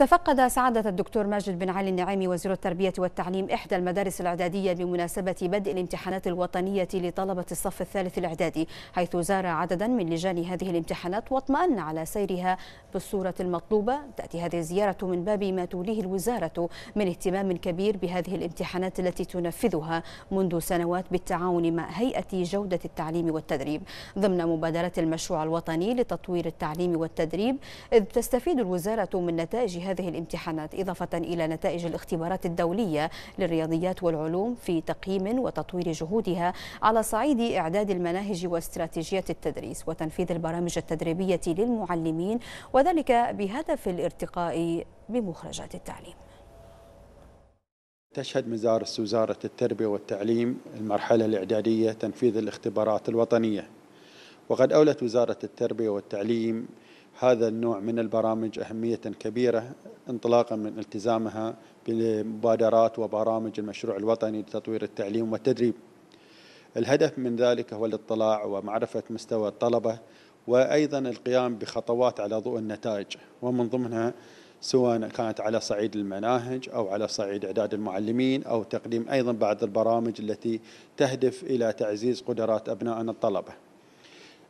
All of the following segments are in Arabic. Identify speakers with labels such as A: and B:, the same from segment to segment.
A: تفقد سعادة الدكتور ماجد بن علي النعيمي وزير التربية والتعليم إحدى المدارس الإعدادية بمناسبة بدء الامتحانات الوطنية لطلبة الصف الثالث الإعدادي حيث زار عددا من لجان هذه الامتحانات واطمأن على سيرها بالصورة المطلوبة تأتي هذه الزيارة من باب ما توليه الوزارة من اهتمام كبير بهذه الامتحانات التي تنفذها منذ سنوات بالتعاون مع هيئة جودة التعليم والتدريب ضمن مبادرة المشروع الوطني لتطوير التعليم والتدريب إذ تستفيد الوزارة من نتائج هذه الامتحانات إضافة إلى نتائج الاختبارات الدولية للرياضيات والعلوم في تقييم وتطوير جهودها على صعيد إعداد المناهج واستراتيجيات التدريس وتنفيذ البرامج التدريبية للمعلمين وذلك بهدف الارتقاء بمخرجات التعليم
B: تشهد مزار وزارة التربية والتعليم المرحلة الإعدادية تنفيذ الاختبارات الوطنية وقد أولت وزارة التربية والتعليم هذا النوع من البرامج أهمية كبيرة انطلاقا من التزامها بمبادرات وبرامج المشروع الوطني لتطوير التعليم والتدريب الهدف من ذلك هو الاطلاع ومعرفة مستوى الطلبة وأيضا القيام بخطوات على ضوء النتائج ومن ضمنها سواء كانت على صعيد المناهج أو على صعيد إعداد المعلمين أو تقديم أيضا بعض البرامج التي تهدف إلى تعزيز قدرات أبنائنا الطلبة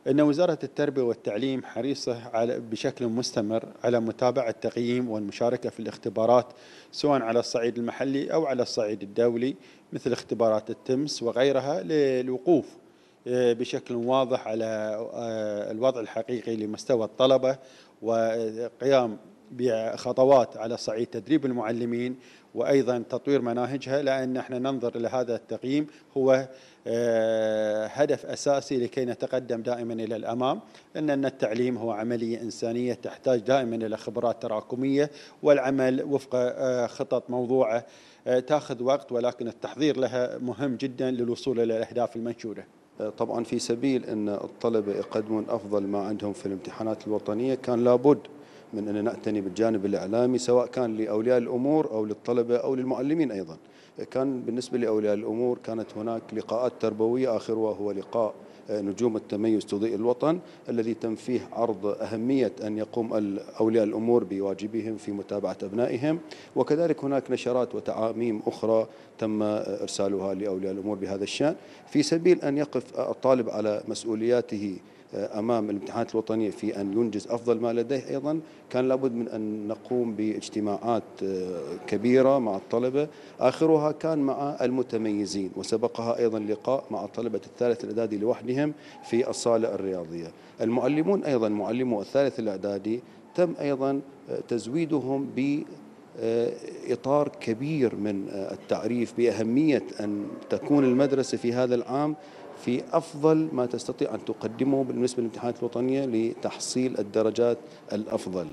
B: أن وزارة التربية والتعليم حريصة على بشكل مستمر على متابعة التقييم والمشاركة في الاختبارات سواء على الصعيد المحلي أو على الصعيد الدولي مثل اختبارات التمس وغيرها للوقوف آه، بشكل واضح على آه، الوضع الحقيقي لمستوى الطلبة وقيام بخطوات على صعيد تدريب المعلمين وايضا تطوير مناهجها لان احنا ننظر الى هذا التقييم هو آه، هدف اساسي لكي نتقدم دائما الى الامام ان التعليم هو عمليه انسانيه تحتاج دائما الى خبرات تراكميه والعمل وفق آه، خطط موضوعه آه، تاخذ وقت ولكن التحضير لها مهم جدا للوصول
C: الى الاهداف المنشوده. طبعا في سبيل ان الطلبه يقدمون افضل ما عندهم في الامتحانات الوطنيه كان لابد من أن نعتني بالجانب الإعلامي سواء كان لأولياء الأمور أو للطلبة أو للمعلمين أيضا كان بالنسبة لأولياء الأمور كانت هناك لقاءات تربوية آخرها هو لقاء آه، نجوم التميز تضيء الوطن الذي تم فيه عرض أهمية أن يقوم أولياء الأمور بواجبهم في متابعة أبنائهم وكذلك هناك نشرات وتعاميم أخرى تم إرسالها لأولياء الأمور بهذا الشأن في سبيل أن يقف الطالب على مسؤولياته آه، امام الامتحانات الوطنيه في ان ينجز افضل ما لديه ايضا كان لابد من أن نقوم باجتماعات آه، كبيرة مع الطلبة آخرها كان مع المتميزين وسبقها أيضا لقاء مع طلبة الثالث الإعدادي لوحدهم في الصالة الرياضية المعلمون أيضا معلمو الثالث الإعدادي تم أيضا آه، تزويدهم ب آه، إطار كبير من آه، التعريف بأهمية أن تكون المدرسة في هذا العام في أفضل ما تستطيع أن تقدمه بالنسبة للامتحانات الوطنية لتحصيل الدرجات الأفضل